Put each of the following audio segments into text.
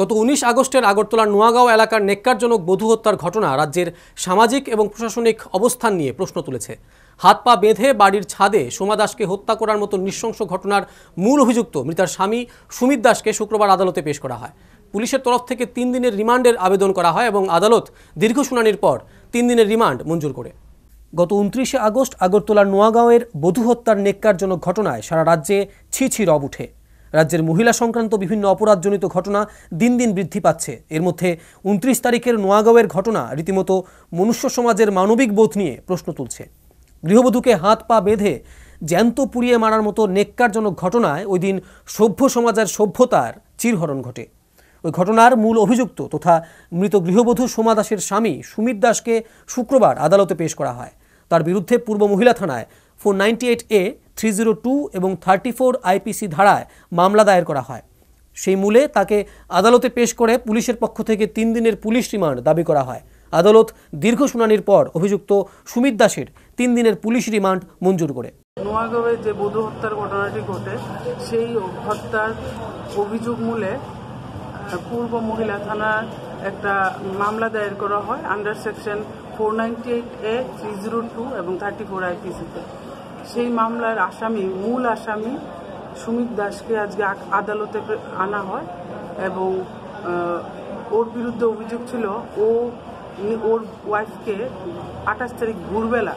গত উনিশ আগস্টের আগরতলার নোয়াগাঁও এলাকার নেক্কারজনক বধূ হত্যার ঘটনা রাজ্যের সামাজিক এবং প্রশাসনিক অবস্থান নিয়ে প্রশ্ন তুলেছে হাত পা বেঁধে বাড়ির ছাদে সোমা দাসকে হত্যা করার মতো নৃশংস ঘটনার মূল অভিযুক্ত মৃতার স্বামী সুমিত দাসকে শুক্রবার আদালতে পেশ করা হয় পুলিশের তরফ থেকে তিন দিনের রিমান্ডের আবেদন করা হয় এবং আদালত দীর্ঘ শুনানির পর তিন দিনের রিমান্ড মঞ্জুর করে গত উনত্রিশে আগস্ট আগরতলার নোয়াগাঁওয়ের বধূ হত্যার নেককারজনক ঘটনায় সারা রাজ্যে ছিছি রব উঠে রাজ্যের মহিলা সংক্রান্ত বিভিন্ন অপরাধজনিত ঘটনা দিন দিন বৃদ্ধি পাচ্ছে এর মধ্যে উনত্রিশ তারিখের নোয়াগাঁওয়ের ঘটনা রীতিমতো মনুষ্য সমাজের মানবিক বোধ নিয়ে প্রশ্ন তুলছে গৃহবধূকে হাত পা বেঁধে জ্যান্ত পুড়িয়ে মারার মতো নেককারজনক ঘটনায় ওই দিন সভ্য সমাজের সভ্যতার চিরহরণ ঘটে ওই ঘটনার মূল অভিযুক্ত তথা মৃত গৃহবধূ সোমা দাসের স্বামী সুমিত দাসকে শুক্রবার আদালতে পেশ করা হয় তার বিরুদ্ধে পূর্ব মহিলা থানায় four ninety eight A three zero two এবং থার্টি ফোর আইপিসি ধারায় মামলা দায়ের করা হয় সেই মূলে তাকে আদালতে পেশ করে পুলিশের পক্ষ থেকে তিন দিনের পুলিশ রিমান্ড দাবি করা হয় আদালত দীর্ঘ শুনানির পর অভিযুক্ত সুমিত দাসের তিন দিনের পুলিশ রিমান্ড মঞ্জুর করে নোয়াগাঁও যে বধু হত্যার ঘটনাটি ঘটে সেই হত্যার অভিযোগ মূলে পূর্ব মহিলা থানার একটা মামলা দায়ের করা হয় under section four ninety eight A three zero two এবং থার্টি ফোর আইপিসিতে সেই মামলার আসামি মূল আসামি সুমিত দাসকে আজকে আদালতে আনা হয় এবং ওর বিরুদ্ধে অভিযোগ ছিল ও ওর ওয়াইফকে আঠাশ তারিখ ভোরবেলা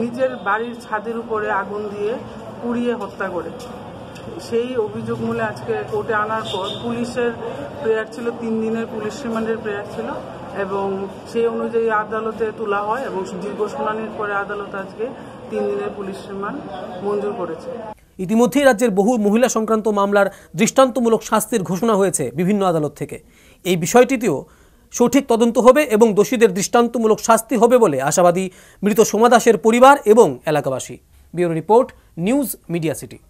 নিজের বাড়ির ছাদের উপরে আগুন দিয়ে পুড়িয়ে হত্যা করে সেই অভিযোগ মূলে আজকে কোর্টে আনার পর পুলিশের প্রেয়ার ছিল তিন দিনের পুলিশ রিমান্ডের প্রেয়ার ছিল এবং সেই অনুযায়ী আদালতে তোলা হয় এবং দীর্ঘ শুনানির পরে আদালত আজকে তিন দিনের পুলিশ রিমান্ড মঞ্জুর করেছে ইতিমধ্যেই রাজ্যের বহু মহিলা সংক্রান্ত মামলার দৃষ্টান্তমূলক শাস্তির ঘোষণা হয়েছে বিভিন্ন আদালত থেকে এই বিষয়টিতেও সঠিক তদন্ত হবে এবং দোষীদের দৃষ্টান্তমূলক শাস্তি হবে বলে আশাবাদী মৃত সোমা দাসের পরিবার এবং এলাকাবাসী bureau report news media city